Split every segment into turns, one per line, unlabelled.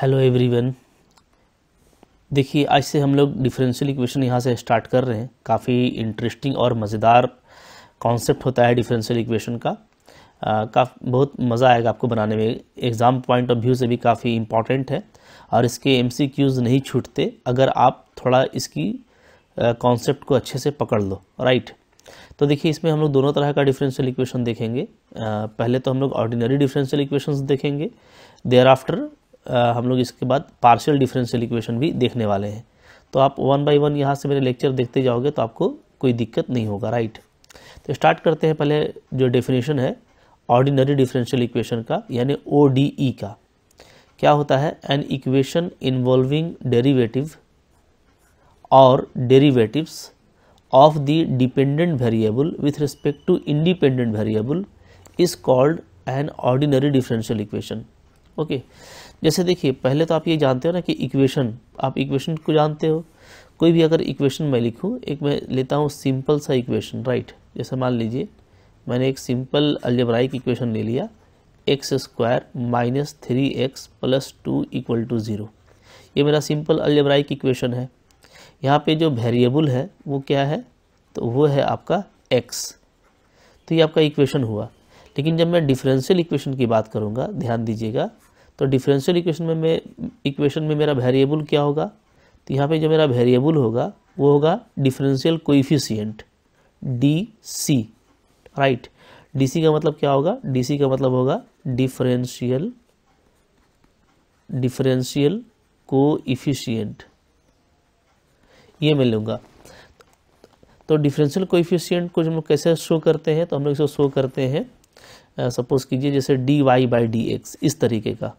Hello everyone देखिए आज से हम लोग डिफरेंशियल इक्वेशन यहाँ से स्टार्ट कर रहे हैं काफ़ी इंटरेस्टिंग और मज़ेदार कॉन्सेप्ट होता है डिफरेंशियल इक्वेशन का काफ़ी बहुत मज़ा आएगा आपको बनाने में एग्ज़ाम पॉइंट ऑफ व्यू से भी काफ़ी इम्पॉर्टेंट है और इसके एम नहीं छूटते अगर आप थोड़ा इसकी कॉन्सेप्ट को अच्छे से पकड़ लो राइट तो देखिए इसमें हम लोग दोनों तरह का डिफरेंशियल इक्वेशन देखेंगे आ, पहले तो हम लोग ऑर्डिनरी डिफरेंशियल इक्वेशंस देखेंगे देयर आफ्टर हम लोग इसके बाद पार्शियल डिफरेंशियल इक्वेशन भी देखने वाले हैं तो आप वन बाई वन यहाँ से मेरे लेक्चर देखते जाओगे तो आपको कोई दिक्कत नहीं होगा राइट तो स्टार्ट करते हैं पहले जो डेफिनेशन है ऑर्डिनरी डिफरेंशियल इक्वेशन का यानी ओ e का क्या होता है एन इक्वेशन इन्वॉल्विंग डेरीवेटिव और derivatives of the dependent variable with respect to independent variable is called an ordinary differential equation okay जैसे देखिए पहले तो आप ये जानते हो ना कि इक्वेशन आप इक्वेशन को जानते हो कोई भी अगर इक्वेशन मैं लिखूँ एक मैं लेता हूँ सिंपल सा इक्वेशन राइट जैसे मान लीजिए मैंने एक सिंपल अल्जेब्राइक इक्वेशन ले लिया x square minus three x plus two equal to zero ये मेरा सिंपल अल्जेब्राइक इक्वेशन है यहाँ पे जो वेरिएबल है वो क्या है तो वो है आपका एक्स तो ये आपका इक्वेशन हुआ लेकिन जब मैं डिफरेंशियल इक्वेशन की बात करूँगा ध्यान दीजिएगा तो डिफरेंशियल इक्वेशन में मैं इक्वेशन में मेरा वेरिएबल क्या होगा तो यहाँ पे जो मेरा वेरिएबल होगा वो होगा differential coefficient D C right D C का मतलब क्या होगा डी सी का मतलब होगा डिफरेंशियल डिफरेंशियल कोइफिशियंट ये मैं लूँगा तो डिफरेंशियल कोइफिशियंट को हम लोग कैसे शो करते हैं तो हम लोग इसको शो करते हैं सपोज कीजिए जैसे d y by d x इस तरीके का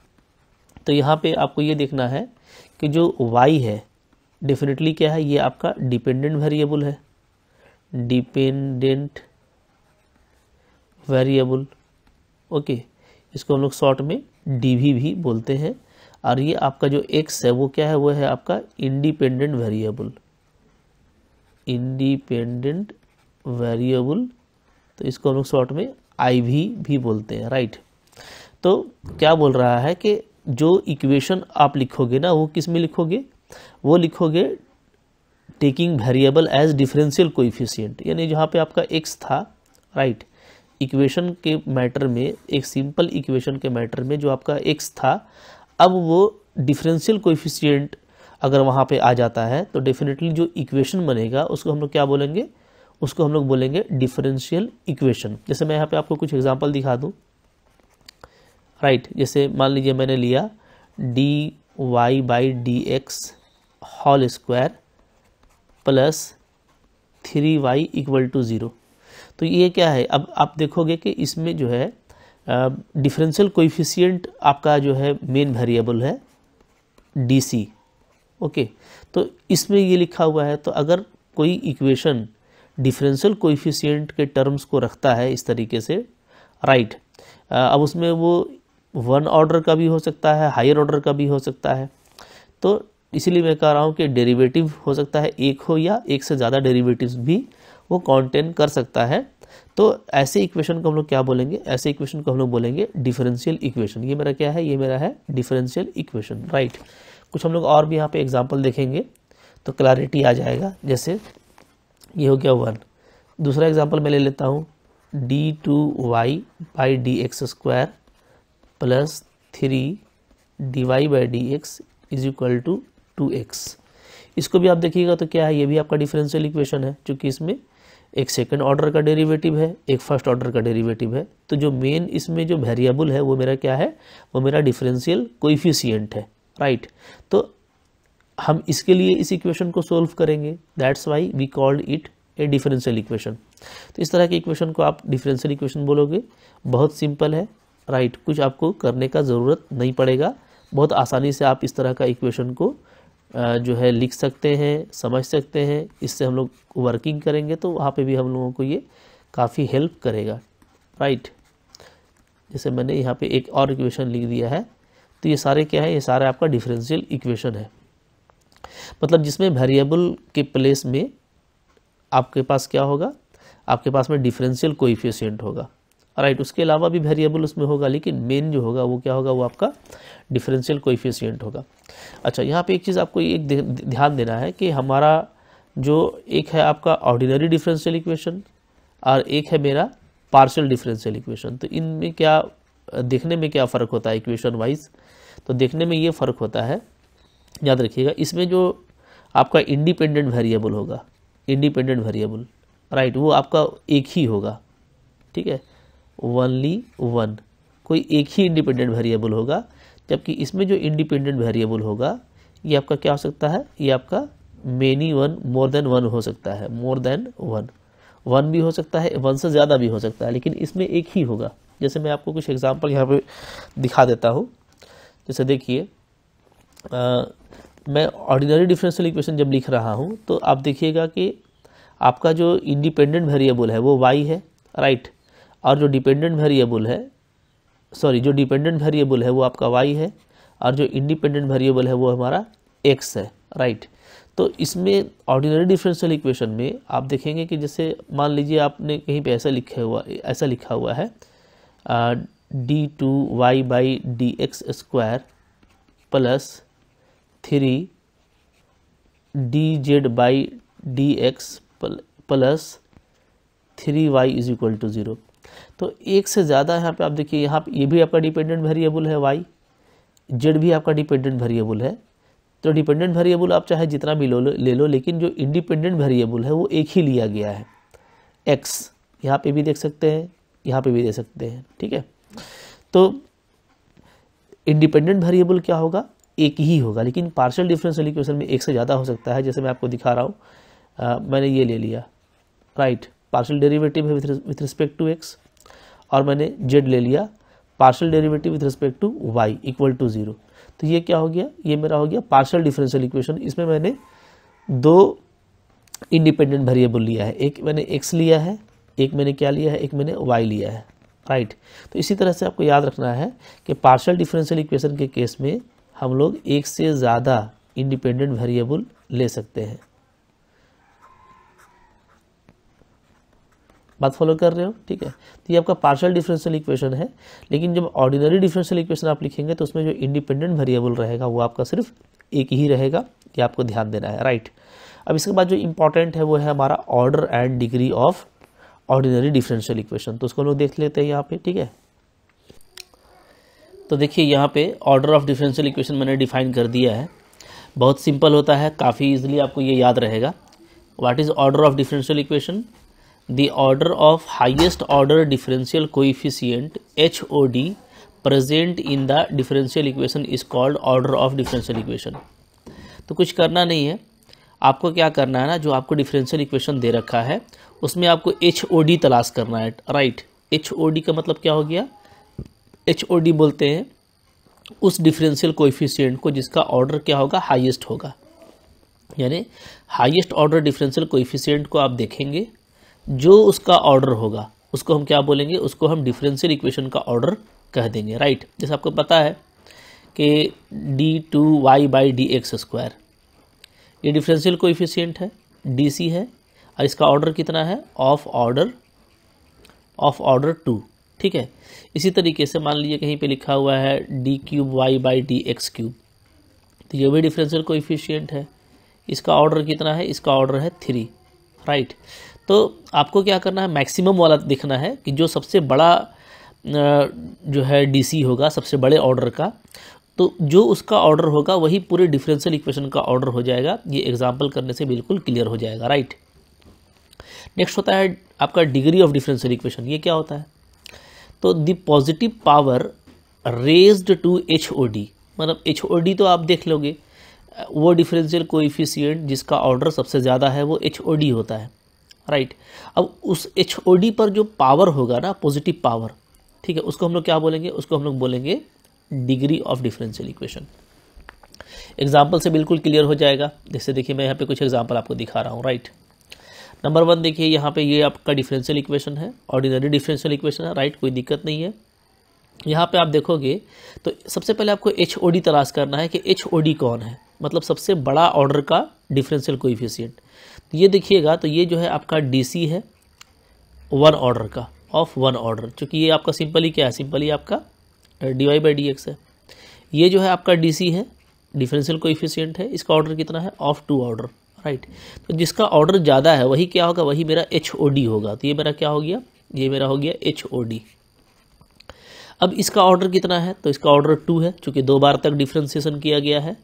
तो यहाँ पे आपको ये देखना है कि जो वाई है डेफिनेटली क्या है ये आपका डिपेंडेंट वेरिएबल है डिपेंडेंट वेरिएबल ओके इसको हम लोग शॉर्ट में डीवी भी बोलते हैं और ये आपका जो एक्स है वो क्या है वो है आपका इंडिपेंडेंट वेरिएबल इंडिपेंडेंट वेरिएबल तो इसको हम लोग शॉर्ट में आई भी भी बोलते हैं राइट तो क्या बोल रहा है कि जो इक्वेशन आप लिखोगे ना वो किस में लिखोगे वो लिखोगे taking variable as differential coefficient यानी जहाँ पे आपका एक्स था राइट right? इक्वेशन के मैटर में एक सिंपल इक्वेशन के मैटर में जो आपका एक्स था अब वो डिफरेंशियल कोइफिशियंट अगर वहाँ पे आ जाता है तो डेफिनेटली जो इक्वेशन बनेगा उसको हम लोग क्या बोलेंगे उसको हम लोग बोलेंगे डिफरेंशियल इक्वेशन जैसे मैं यहाँ पे आपको कुछ एग्जांपल दिखा दूँ राइट जैसे मान लीजिए मैंने लिया d y by d x whole square plus three y equal to zero तो ये क्या है अब आप देखोगे कि इसमें जो है डिफरेंशियल कोइफिशियंट आपका जो है मेन वेरिएबल है सी ओके तो इसमें ये लिखा हुआ है तो अगर कोई इक्वेशन डिफरेंशियल कोइफिशियंट के टर्म्स को रखता है इस तरीके से राइट right. अब उसमें वो वन ऑर्डर का भी हो सकता है हायर ऑर्डर का भी हो सकता है तो इसलिए मैं कह रहा हूँ कि डेरिवेटिव हो सकता है एक हो या एक से ज़्यादा डेरिवेटिव्स भी वो कॉन्टेन कर सकता है तो ऐसे इक्वेशन को हम लोग क्या बोलेंगे ऐसे इक्वेशन को हम लोग बोलेंगे डिफरेंशियल इक्वेशन ये मेरा क्या है ये मेरा है डिफरेंशियल इक्वेशन राइट कुछ हम लोग और भी यहाँ पे एग्जाम्पल देखेंगे तो क्लैरिटी आ जाएगा जैसे ये हो गया वन दूसरा एग्जाम्पल मैं ले लेता हूँ d two y by d x square plus three d y by d x is equal to two x इसको भी आप देखिएगा तो क्या है ये भी आपका डिफरेंशियल इक्वेशन है चूँकि इसमें एक सेकेंड ऑर्डर का डेरिवेटिव है एक फर्स्ट ऑर्डर का डेरिवेटिव है तो जो मेन इसमें जो वेरिएबल है वो मेरा क्या है वो मेरा डिफरेंशियल कोइफिशियंट है राइट right? तो हम इसके लिए इस इक्वेशन को सोल्व करेंगे that's why we called it a differential equation तो इस तरह के इक्वेशन को आप डिफरेंशियल इक्वेशन बोलोगे बहुत सिंपल है राइट right, कुछ आपको करने का ज़रूरत नहीं पड़ेगा बहुत आसानी से आप इस तरह का इक्वेशन को जो है लिख सकते हैं समझ सकते हैं इससे हम लोग वर्किंग करेंगे तो वहाँ पे भी हम लोगों को ये काफ़ी हेल्प करेगा राइट right. जैसे मैंने यहाँ पे एक और इक्वेशन लिख दिया है तो ये सारे क्या है ये सारे आपका डिफरेंशियल इक्वेशन है मतलब जिसमें वेरिएबल के प्लेस में आपके पास क्या होगा आपके पास में डिफरेंशियल कोइफिशियंट होगा राइट उसके अलावा भी वेरिएबल उसमें होगा लेकिन मेन जो होगा वो क्या होगा वो आपका डिफरेंशियल कोइफिशियंट होगा अच्छा यहाँ पे एक चीज़ आपको एक ध्यान देना है कि हमारा जो एक है आपका ऑर्डिनरी डिफरेंशियल इक्वेशन और एक है मेरा पार्शियल डिफरेंशियल इक्वेशन तो इनमें क्या देखने में क्या फ़र्क होता है इक्वेशन वाइज तो देखने में ये फ़र्क होता है याद रखिएगा इसमें जो आपका इंडिपेंडेंट वेरिएबल होगा इंडिपेंडेंट वेरिएबल राइट वो आपका एक ही होगा ठीक है ओनली वन कोई एक ही इंडिपेंडेंट वेरिएबल होगा जबकि इसमें जो इंडिपेंडेंट वेरिएबल होगा ये आपका क्या हो सकता है ये आपका many one more than one हो सकता है मोर देन वन वन भी हो सकता है वन से ज़्यादा भी हो सकता है लेकिन इसमें एक ही होगा जैसे मैं आपको कुछ एग्जाम्पल यहाँ पे दिखा देता हूँ जैसे देखिए मैं ऑर्डिनरी डिफरेंशियल इक्वेशन जब लिख रहा हूँ तो आप देखिएगा कि आपका जो इंडिपेंडेंट वेरिएबल है वो वाई है राइट right? और जो डिपेंडेंट वेरिएबल है सॉरी जो डिपेंडेंट वेरिएबल है वो आपका वाई है और जो इंडिपेंडेंट वेरिएबल है वो हमारा एक्स है राइट तो इसमें ऑर्डिनरी डिफरेंशियल इक्वेशन में आप देखेंगे कि जैसे मान लीजिए आपने कहीं पे ऐसा लिखा हुआ ऐसा लिखा हुआ है d two y by d x square plus three d z by d x plus three y is equal to zero तो एक से ज़्यादा यहाँ पे आप देखिए यहाँ ये भी आपका डिपेंडेंट वेरिएबल है वाई जेड भी आपका डिपेंडेंट वेरिएबल है तो डिपेंडेंट वेरिएबल आप चाहे जितना भी लो ले लो लेकिन जो इंडिपेंडेंट वेरिएबल है वो एक ही लिया गया है एक्स यहाँ पे भी देख सकते हैं यहाँ पे भी दे सकते हैं ठीक है तो इंडिपेंडेंट वेरिएबल क्या होगा एक ही होगा लेकिन पार्शियल डिफरेंशियल इक्वेशन में एक से ज़्यादा हो सकता है जैसे मैं आपको दिखा रहा हूँ मैंने ये ले लिया राइट right. पार्शियल डेरिवेटिव है विथ रिस्पेक्ट टू एक्स और मैंने जेड ले लिया partial derivative with respect to y equal to zero तो ये क्या हो गया ये मेरा हो गया पार्शियल डिफरेंशियल इक्वेशन इसमें मैंने दो इंडिपेंडेंट वेरिएबल लिया है एक मैंने एक्स लिया है एक मैंने क्या लिया है एक मैंने वाई लिया है राइट right. तो इसी तरह से आपको याद रखना है कि पार्शल डिफरेंशियल इक्वेशन के केस में हम लोग एक से ज़्यादा इंडिपेंडेंट वेरिएबल ले सकते हैं बात फॉलो कर रहे हो ठीक है तो ये आपका पार्शियल डिफरेंशियल इक्वेशन है लेकिन जब ऑर्डिनरी डिफरेंशियल इक्वेशन आप लिखेंगे तो उसमें जो इंडिपेंडेंट वेरिएबल रहेगा वो आपका सिर्फ एक ही रहेगा ये आपको ध्यान देना है राइट अब इसके बाद जो इंपॉर्टेंट है वो है हमारा order and degree of ordinary differential equation तो उसको लोग देख लेते हैं यहाँ पे ठीक है तो देखिए यहाँ पे ऑर्डर ऑफ डिफरेंशियल इक्वेशन मैंने डिफाइन कर दिया है बहुत सिंपल होता है काफ़ी इजीली आपको ये याद रहेगा what is order of differential equation the order of highest order differential coefficient HOD present in the differential equation is called order of differential equation तो कुछ करना नहीं है आपको क्या करना है ना जो आपको डिफरेंशियल इक्वेशन दे रखा है उसमें आपको एच ओ डी तलाश करना है राइट एच ओ डी का मतलब क्या हो गया एच ओ डी बोलते हैं उस डिफरेंशियल कोएफिशिएंट को जिसका ऑर्डर क्या होगा हाइएस्ट होगा यानी हाईएस्ट ऑर्डर डिफरेंशियल कोइफिशियंट को आप देखेंगे जो उसका ऑर्डर होगा उसको हम क्या बोलेंगे उसको हम डिफरेंशियल इक्वेशन का ऑर्डर कह देंगे राइट जैसे आपको पता है कि d two y by d x square ये डिफरेंशियल इफिशियंट है डी सी है और इसका ऑर्डर कितना है of order of order two ठीक है इसी तरीके से मान लीजिए कहीं पे लिखा हुआ है d cube y by d x cube तो ये भी डिफरेंशियल कोएफिशिएंट है इसका ऑर्डर कितना है इसका ऑर्डर है थ्री राइट तो आपको क्या करना है मैक्सिमम वाला देखना है कि जो सबसे बड़ा जो है डीसी होगा सबसे बड़े ऑर्डर का तो जो उसका ऑर्डर होगा वही पूरे डिफरेंशियल इक्वेशन का ऑर्डर हो जाएगा ये एग्जाम्पल करने से बिल्कुल क्लियर हो जाएगा राइट नेक्स्ट होता है आपका डिग्री ऑफ डिफरेंशियल इक्वेशन ये क्या होता है तो the positive power raised to H O D मतलब एच ओ डी तो आप देख लोगे वो डिफरेंशियल कोइफिशियंट जिसका ऑर्डर सबसे ज़्यादा है वो एच ओ डी होता है राइट अब उस एच पर जो पावर होगा ना पॉजिटिव पावर ठीक है उसको हम लोग क्या बोलेंगे उसको हम लोग बोलेंगे degree of differential equation example से बिल्कुल क्लियर हो जाएगा जैसे देखिए मैं यहाँ पे कुछ एग्जाम्पल आपको दिखा रहा हूँ राइट नंबर वन देखिए यहाँ पे ये आपका डिफरेंशियल इक्वेशन है ऑर्डिनरी डिफरेंशियल इक्वेशन है राइट कोई दिक्कत नहीं है यहाँ पे आप देखोगे तो सबसे पहले आपको एच तलाश करना है कि एच कौन है मतलब सबसे बड़ा ऑर्डर का डिफरेंशियल कोइफिशियंट तो ये देखिएगा तो ये जो है आपका डीसी है वन ऑर्डर का ऑफ वन ऑर्डर चूंकि ये आपका सिंपली क्या है सिंपली आपका d y by d x है ये जो है आपका डीसी है डिफरेंशियल को है इसका ऑर्डर कितना है ऑफ टू ऑर्डर राइट तो जिसका ऑर्डर ज़्यादा है वही क्या होगा वही मेरा एच ओ डी होगा तो ये मेरा क्या हो गया ये मेरा हो गया एच ओ डी अब इसका ऑर्डर कितना है तो इसका ऑर्डर टू है चूँकि दो बार तक डिफ्रेंसिएशन किया गया है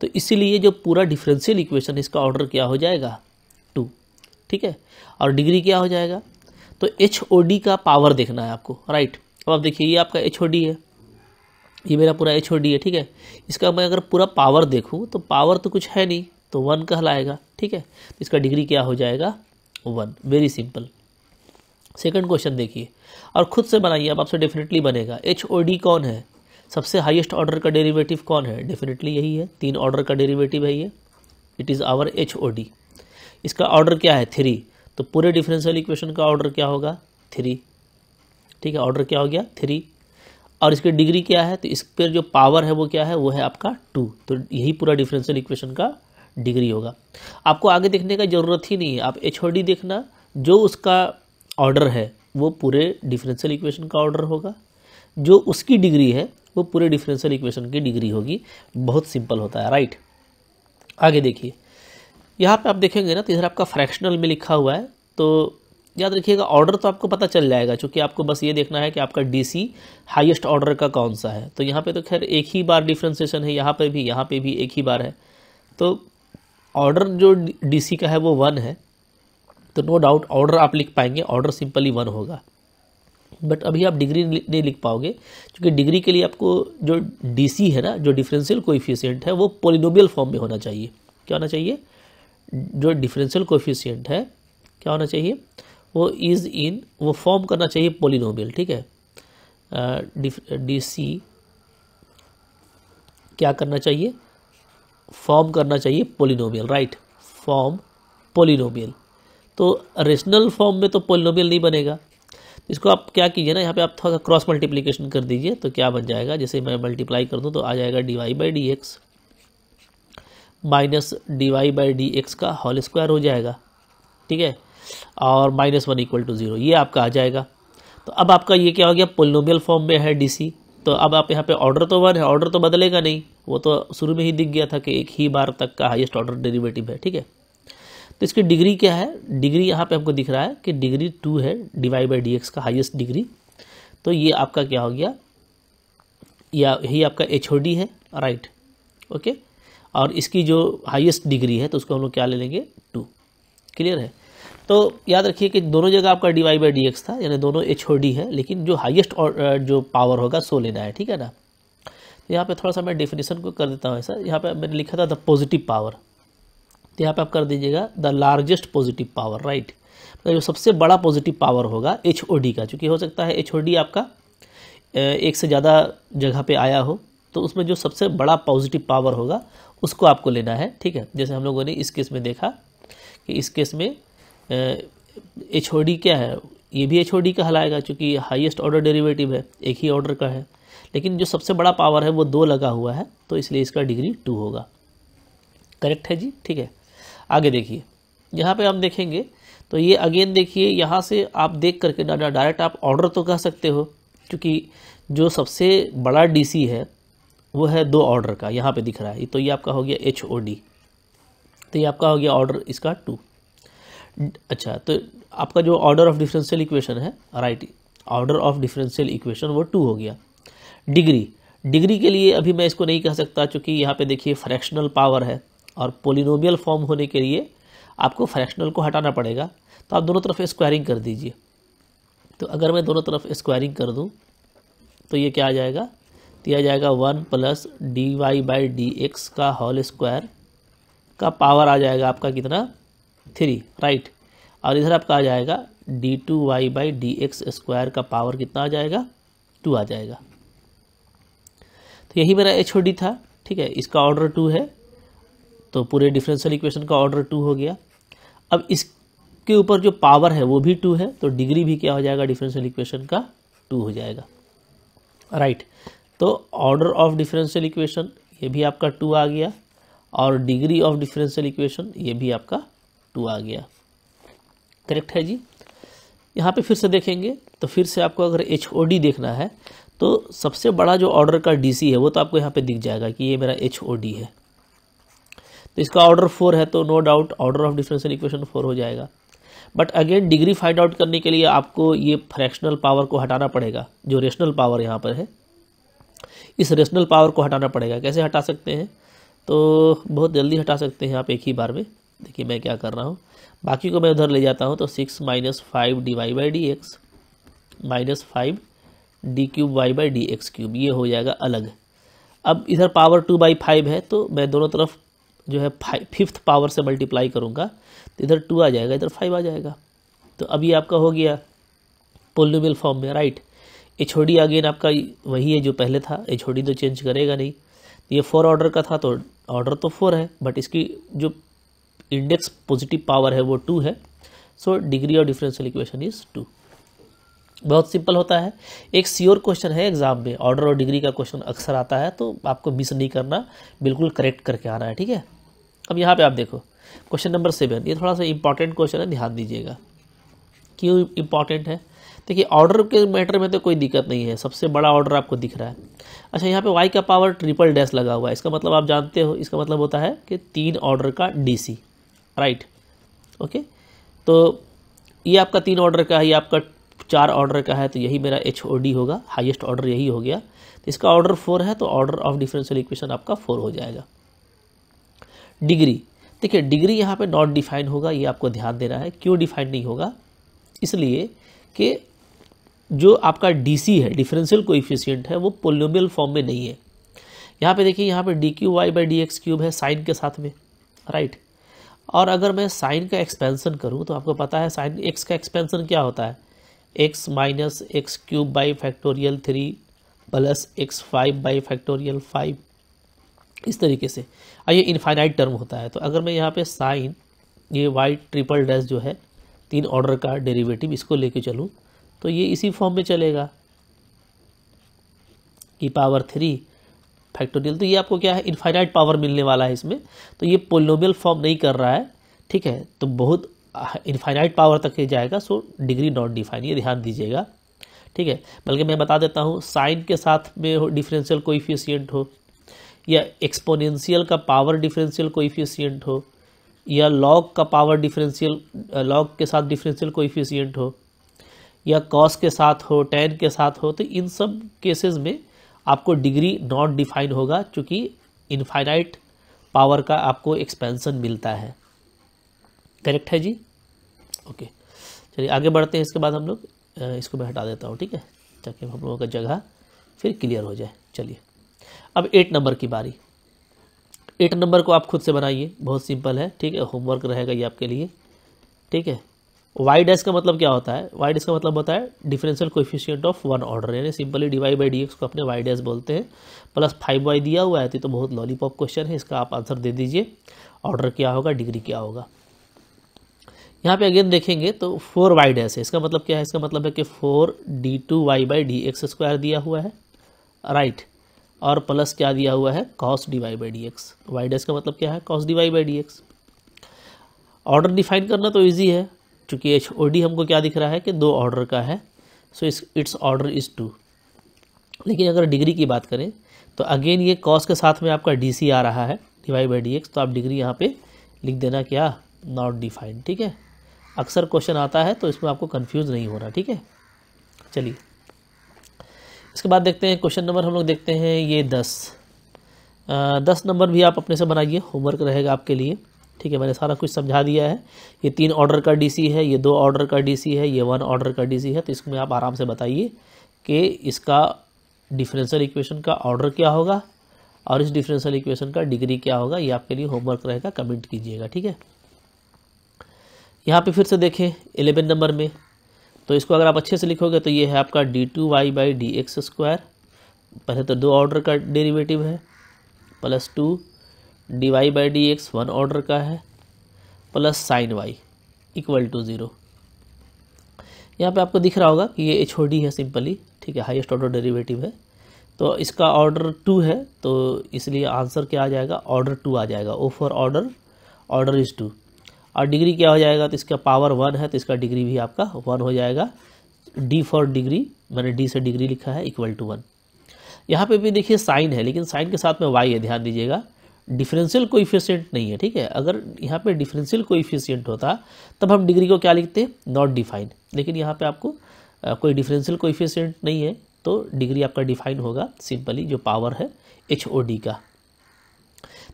तो इसीलिए जो पूरा डिफरेंशियल इक्वेशन इसका ऑर्डर क्या हो जाएगा ठीक है और डिग्री क्या हो जाएगा तो एच ओ डी का पावर देखना है आपको राइट अब आप देखिए ये आपका एच ओ डी है ये मेरा पूरा एच ओ डी है ठीक है इसका मैं अगर पूरा पावर देखूँ तो पावर तो कुछ है नहीं तो वन कहलाएगा ठीक है तो इसका डिग्री क्या हो जाएगा one very simple second question देखिए और खुद से बनाइए अब आपसे डेफिनेटली बनेगा एच ओ डी कौन है सबसे हाईएस्ट ऑर्डर का डेरिवेटिव कौन है डेफिनेटली यही है तीन ऑर्डर का डेरिवेटिव है ये it is our H O D इसका ऑर्डर क्या है थ्री तो पूरे डिफरेंशियल इक्वेशन का ऑर्डर क्या होगा थ्री ठीक है ऑर्डर क्या हो गया थ्री और इसकी डिग्री क्या है तो इस पर जो पावर है वो क्या है वो है आपका टू तो यही पूरा डिफरेंशियल इक्वेशन का डिग्री होगा आपको आगे देखने का ज़रूरत ही नहीं है आप एच देखना जो उसका ऑर्डर है वो पूरे डिफरेंशियल इक्वेशन का ऑर्डर होगा जो उसकी डिग्री है वो पूरे डिफरेंशियल इक्वेशन की डिग्री होगी बहुत सिंपल होता है राइट आगे देखिए यहाँ पे आप देखेंगे ना तो इधर आपका फ्रैक्शनल में लिखा हुआ है तो याद रखिएगा ऑर्डर तो आपको पता चल जाएगा क्योंकि आपको बस ये देखना है कि आपका डीसी हाईएस्ट ऑर्डर का कौन सा है तो यहाँ पे तो खैर एक ही बार डिफ्रेंसिएशन है यहाँ पे भी यहाँ पे भी एक ही बार है तो ऑर्डर जो डीसी का है वो वन है तो नो डाउट ऑर्डर आप लिख पाएंगे ऑर्डर सिंपली वन होगा बट अभी आप डिग्री नहीं लिख पाओगे क्योंकि डिग्री के लिए आपको जो डीसी है ना जो डिफरेंशियल कोएफिशिएंट है वो पोलिनोबियल फॉर्म में होना चाहिए क्या होना चाहिए जो डिफरेंशियल कोफिशियंट है क्या होना चाहिए वो इज़ इन वो फॉर्म करना चाहिए पोलिनोमियल ठीक है डी सी क्या करना चाहिए फॉर्म करना चाहिए पोलिनोमियल राइट फॉर्म पोलिनोमियल तो रेशनल फॉर्म में तो पोलिनोमियल नहीं बनेगा इसको आप क्या कीजिए ना यहाँ पे आप थोड़ा क्रॉस मल्टीप्लीकेशन कर दीजिए तो क्या बन जाएगा जैसे मैं मल्टीप्लाई कर दूँ तो आ जाएगा d y by d x minus d y by d x का होल स्क्वायर हो जाएगा ठीक है और minus one equal to zero ये आपका आ जाएगा तो अब आपका ये क्या हो गया पोलिनोमियल फॉर्म में है डी तो अब आप यहाँ पे ऑर्डर तो वन है ऑर्डर तो बदलेगा नहीं वो तो शुरू में ही दिख गया था कि एक ही बार तक का हाइस्ट ऑर्डर डेरीवेटिव है ठीक है तो इसकी डिग्री क्या है डिग्री यहाँ पे हमको दिख रहा है कि डिग्री टू है डिवाई बाई डी एक्स का हाईएस्ट डिग्री तो ये आपका क्या हो गया या यही आपका एच है राइट ओके और इसकी जो हाईएस्ट डिग्री है तो उसको हम लोग क्या ले लेंगे टू क्लियर है तो याद रखिए कि दोनों जगह आपका d y by d x था यानी दोनों एच ओ डी है लेकिन जो हाइएस्ट uh, जो पावर होगा सो लेना है ठीक है ना तो यहाँ पर थोड़ा सा मैं डेफिनेशन को कर देता हूँ ऐसा यहाँ पर मैंने लिखा था द पॉजिटिव पावर तो यहाँ पर आप कर दीजिएगा the largest positive power right मतलब जो सबसे बड़ा पॉजिटिव पावर होगा एच ओ डी का चूँकि हो सकता है एच ओ डी आपका uh, एक से ज़्यादा जगह पे आया हो तो उसमें जो सबसे बड़ा पॉजिटिव पावर होगा उसको आपको लेना है ठीक है जैसे हम लोगों ने इस केस में देखा कि इस केस में एच क्या है ये भी एच कहलाएगा चूँकि हाइएस्ट ऑर्डर डेरीवेटिव है एक ही ऑर्डर का है लेकिन जो सबसे बड़ा पावर है वो दो लगा हुआ है तो इसलिए इसका डिग्री टू होगा करेक्ट है जी ठीक है आगे देखिए यहाँ पे हम देखेंगे तो ये अगेन देखिए यहाँ से आप देख करके डायरेक्ट आप ऑर्डर तो कह सकते हो क्योंकि जो सबसे बड़ा डीसी है वो है दो ऑर्डर का यहाँ पे दिख रहा है तो ये आपका हो गया एच ओ डी तो ये आपका हो गया ऑर्डर इसका टू अच्छा तो आपका जो ऑर्डर ऑफ डिफरेंशियल इक्वेशन है right order of differential equation वो टू हो गया डिग्री डिग्री के लिए अभी मैं इसको नहीं कह सकता क्योंकि यहाँ पे देखिए फ्रैक्शनल पावर है और पोलिनोमियल फॉर्म होने के लिए आपको फ्रैक्शनल को हटाना पड़ेगा तो आप दोनों तरफ स्क्वायरिंग कर दीजिए तो अगर मैं दोनों तरफ स्क्वायरिंग कर दूँ तो ये क्या आ जाएगा दिया जाएगा one plus d y by d x का होल स्क्वायर का पावर आ जाएगा आपका कितना थ्री राइट और इधर आपका आ जाएगा d two y by d x square का पावर कितना आ जाएगा टू आ जाएगा तो यही मेरा एच डी था ठीक है इसका ऑर्डर टू है तो पूरे डिफरेंशियल इक्वेशन का ऑर्डर टू हो गया अब इसके ऊपर जो पावर है वो भी टू है तो डिग्री भी क्या हो जाएगा डिफरेंशियल इक्वेशन का टू हो जाएगा राइट right. तो ऑर्डर ऑफ डिफरेंशियल इक्वेशन ये भी आपका टू आ गया और डिग्री ऑफ डिफरेंशियल इक्वेशन ये भी आपका टू आ गया करेक्ट है जी यहाँ पे फिर से देखेंगे तो फिर से आपको अगर एच देखना है तो सबसे बड़ा जो ऑर्डर का डीसी है वो तो आपको यहाँ पे दिख जाएगा कि ये मेरा एच है तो इसका ऑर्डर फोर है तो no doubt order of differential equation four हो जाएगा but again degree find out करने के लिए आपको ये फ्रैक्शनल पावर को हटाना पड़ेगा जो रेशनल पावर यहाँ पर है इस रेशनल पावर को हटाना पड़ेगा कैसे हटा सकते हैं तो बहुत जल्दी हटा सकते हैं आप एक ही बार में देखिए मैं क्या कर रहा हूँ बाकी को मैं उधर ले जाता हूँ तो six minus five d y by d x minus five d cube y by d x cube ये हो जाएगा अलग अब इधर पावर टू बाई फाइव है तो मैं दोनों तरफ जो है फिफ्थ पावर से मल्टीप्लाई करूँगा तो इधर टू आ जाएगा इधर फाइव आ जाएगा तो अब ये आपका हो गया पोल्यूमिल फॉर्म में राइट एच अगेन आपका वही है जो पहले था एच तो चेंज करेगा नहीं ये फोर ऑर्डर का था तो ऑर्डर तो फोर है बट इसकी जो इंडेक्स पॉजिटिव पावर है वो टू है so degree of differential equation is two बहुत सिंपल होता है एक सियोर क्वेश्चन है एग्जाम में ऑर्डर और डिग्री का क्वेश्चन अक्सर आता है तो आपको मिस नहीं करना बिल्कुल करेक्ट करके आना है ठीक है अब यहाँ पे आप देखो क्वेश्चन नंबर सेवन ये थोड़ा सा इंपॉर्टेंट क्वेश्चन है ध्यान दीजिएगा क्यों इम्पॉर्टेंट है देखिए ऑर्डर के मैटर में तो कोई दिक्कत नहीं है सबसे बड़ा ऑर्डर आपको दिख रहा है अच्छा यहाँ पे वाई का पावर ट्रिपल डैश लगा हुआ है इसका मतलब आप जानते हो इसका मतलब होता है कि तीन ऑर्डर का डी राइट ओके तो ये आपका तीन ऑर्डर का है ये आपका चार ऑर्डर का है तो यही मेरा एच होगा हाइएस्ट ऑर्डर यही हो गया तो इसका ऑर्डर फोर है तो ऑर्डर ऑफ डिफरेंशियल इक्वेशन आपका फोर हो जाएगा डिग्री देखिए डिग्री यहाँ पे नॉट डिफाइन होगा ये आपको ध्यान देना है क्यों डिफाइन नहीं होगा इसलिए कि जो आपका डीसी है डिफरेंशियल कोइफिशियंट है वो पोलोमियल फॉर्म में नहीं है यहाँ पे देखिए यहाँ पे d cube y by d x cube है साइन के साथ में राइट और अगर मैं साइन का एक्सपेंसन करूँ तो आपको पता है साइन एक्स का एक्सपेंसन क्या होता है x minus x cube by factorial three plus x five by factorial five इस तरीके से और ये इनफाइनाइट टर्म होता है तो अगर मैं यहाँ पे साइन ये वाई ट्रिपल डैश जो है तीन ऑर्डर का डेरिवेटिव इसको लेके चलूँ तो ये इसी फॉर्म में चलेगा ई पावर थ्री फैक्टोरियल तो ये आपको क्या है इन्फाइनाइट पावर मिलने वाला है इसमें तो ये पोलोमियल फॉर्म नहीं कर रहा है ठीक है तो बहुत इन्फाइनाइट पावर तक ही जाएगा सो डिग्री नॉट डिफाइन ये ध्यान दीजिएगा ठीक है बल्कि मैं बता देता हूँ साइन के साथ में हो डिफरेंशियल कोइफिशियंट हो या एक्सपोनेंशियल का पावर डिफरेंशियल कोइफिशियंट हो या लॉग का पावर डिफरेंशियल लॉग के साथ डिफरेंशियल कोइफिशियंट हो या कॉस के साथ हो टेन के साथ हो तो इन सब केसेस में आपको डिग्री नॉट डिफाइन होगा क्योंकि इनफाइनाइट पावर का आपको एक्सपेंसन मिलता है करेक्ट है जी ओके चलिए आगे बढ़ते हैं इसके बाद हम लोग इसको मैं हटा देता हूँ ठीक है ताकि हम लोगों का जगह फिर क्लियर हो जाए चलिए अब एट नंबर की बारी एट नंबर को आप खुद से बनाइए बहुत सिंपल है ठीक है होमवर्क रहेगा ये आपके लिए ठीक है वाई डैश का मतलब क्या होता है वाई डैश का मतलब होता है differential coefficient of one order यानी सिंपली डिवाई बाई डी को अपने वाई डैश बोलते हैं प्लस फाइव वाई दिया हुआ है तो, तो बहुत लॉलीपॉप क्वेश्चन है इसका आप आंसर दे दीजिए ऑर्डर क्या होगा डिग्री क्या होगा यहाँ पे अगेन देखेंगे तो फोर वाई डैश है इसका मतलब क्या है इसका मतलब है कि four d two y by d x square दिया हुआ है राइट right. और प्लस क्या दिया हुआ है cos d y by d x y dash का मतलब क्या है cos d y by d x order define करना तो ईजी है चूँकि एच ओ डी हमको क्या दिख रहा है कि दो ऑर्डर का है सो इस इट्स ऑर्डर इज़ टू लेकिन अगर डिग्री की बात करें तो अगेन ये कॉस के साथ में आपका डी सी आ रहा है डिवाइड बाई डी एक्स तो आप डिग्री यहाँ पे लिख देना क्या नॉट डिफाइन ठीक है अक्सर क्वेश्चन आता है तो इसमें आपको कन्फ्यूज़ नहीं होना ठीक है चलिए इसके बाद देखते हैं क्वेश्चन नंबर हम लोग देखते हैं ये दस आ, दस नंबर भी आप अपने से बनाइए होमवर्क रहेगा आपके लिए ठीक है मैंने सारा कुछ समझा दिया है ये तीन ऑर्डर का डीसी है ये दो ऑर्डर का डीसी है ये वन ऑर्डर का डीसी है तो इसमें आप आराम से बताइए कि इसका डिफरेंशियल इक्वेशन का ऑर्डर क्या होगा और इस डिफरेंशियल इक्वेशन का डिग्री क्या होगा ये आपके लिए होमवर्क रहेगा कमेंट कीजिएगा ठीक है यहाँ पर फिर से देखें एलेवन नंबर में तो इसको अगर आप अच्छे से लिखोगे तो ये है आपका d two y by d x square पहले तो दो ऑर्डर का डेरिवेटिव है plus two d y by d x one order का है plus sine y equal to zero यहाँ पे आपको दिख रहा होगा कि ये एच ओ डी है सिंपली ठीक है हाईएस्ट ऑर्डर डेरिवेटिव है तो इसका ऑर्डर टू है तो इसलिए आंसर क्या आ जाएगा ऑर्डर टू आ जाएगा O for order order is two और डिग्री क्या हो जाएगा तो इसका पावर वन है तो इसका डिग्री भी आपका वन हो जाएगा डी फॉर डिग्री मैंने डी से डिग्री लिखा है इक्वल टू वन यहाँ पे भी देखिए साइन है लेकिन साइन के साथ में वाई है ध्यान दीजिएगा डिफरेंशियल कोइफिशियंट नहीं है ठीक है अगर यहाँ पे डिफरेंशियल कोइफिशियंट होता तब हम डिग्री को क्या लिखते नॉट डिफाइन लेकिन यहाँ पे आपको आ, कोई डिफरेंशियल कोइफिशियंट नहीं है तो डिग्री आपका डिफाइन होगा सिंपली जो पावर है एच ओ डी का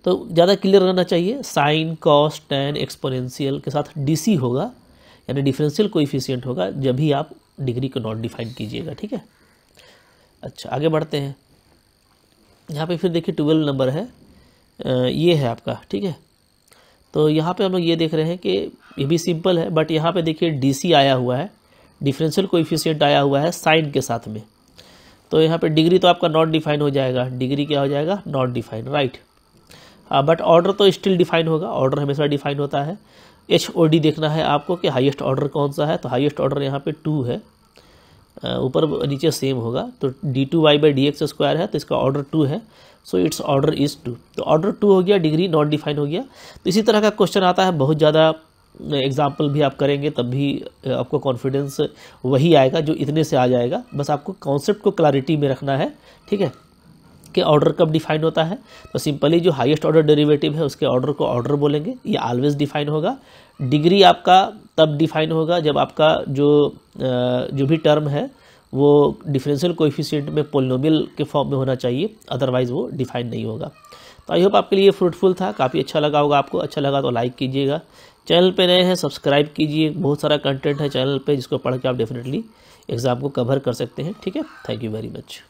तो ज़्यादा क्लियर रहना चाहिए साइन कॉस्ट टैन एक्सपोरेंशियल के साथ डी सी होगा यानी डिफरेंशियल कोइफिशियंट होगा जब भी आप डिग्री को नॉट डिफाइन कीजिएगा ठीक है अच्छा आगे बढ़ते हैं यहाँ पे फिर देखिए ट्वेल्व नंबर है ये है आपका ठीक है तो यहाँ पे हम लोग ये देख रहे हैं कि ये भी सिंपल है बट यहाँ पे देखिए डीसी आया हुआ है डिफरेंशियल कोएफिशिएंट आया हुआ है साइन के साथ में तो यहाँ पे डिग्री तो आपका नॉट डिफाइन हो जाएगा डिग्री क्या हो जाएगा not define right but order तो स्टिल डिफाइन होगा ऑर्डर हमेशा डिफाइन होता है एच ओ डी देखना है आपको कि हाइएस्ट ऑर्डर कौन सा है तो हाइएस्ट ऑर्डर यहाँ पर टू है ऊपर नीचे सेम होगा तो d two y by d x square है तो इसका ऑर्डर टू है so it's order is two तो ऑर्डर टू हो गया डिग्री नॉन डिफाइन हो गया तो इसी तरह का क्वेश्चन आता है बहुत ज़्यादा एग्जाम्पल भी आप करेंगे तब भी आपको कॉन्फिडेंस वही आएगा जो इतने से आ जाएगा बस आपको कॉन्सेप्ट को क्लैरिटी में रखना है ठीक है कि ऑर्डर कब डिफाइन होता है तो सिंपली जो हाईएस्ट ऑर्डर डेरिवेटिव है उसके ऑर्डर को ऑर्डर बोलेंगे ये ऑलवेज डिफाइन होगा डिग्री आपका तब डिफाइन होगा जब आपका जो जो भी टर्म है वो डिफरेंशियल कोफ़िशियंट में पोलिनोमियल के फॉर्म में होना चाहिए अदरवाइज़ वो डिफाइन नहीं होगा तो आई होप आपके लिए फ्रूटफुल था काफ़ी अच्छा लगा होगा आपको अच्छा लगा तो लाइक कीजिएगा चैनल पे नए हैं सब्सक्राइब कीजिए बहुत सारा कंटेंट है चैनल पे जिसको पढ़ के आप डेफिनेटली एग्ज़ाम को कवर कर सकते हैं ठीक है थैंक यू वेरी मच